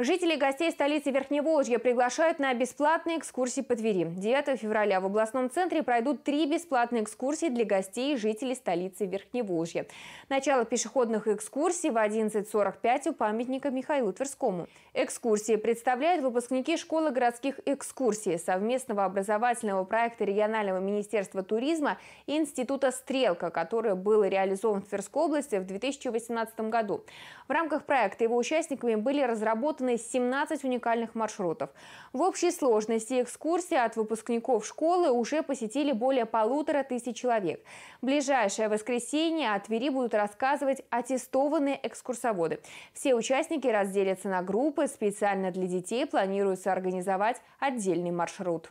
Жители гостей столицы Верхневолжья приглашают на бесплатные экскурсии по Твери. 9 февраля в областном центре пройдут три бесплатные экскурсии для гостей и жителей столицы Верхневолжья. Начало пешеходных экскурсий в 11.45 у памятника Михаилу Тверскому. Экскурсии представляют выпускники школы городских экскурсий совместного образовательного проекта регионального министерства туризма и института «Стрелка», который был реализован в Тверской области в 2018 году. В рамках проекта его участниками были разработаны созданы 17 уникальных маршрутов. В общей сложности экскурсии от выпускников школы уже посетили более полутора тысяч человек. В ближайшее воскресенье о Твери будут рассказывать аттестованные экскурсоводы. Все участники разделятся на группы. Специально для детей планируется организовать отдельный маршрут.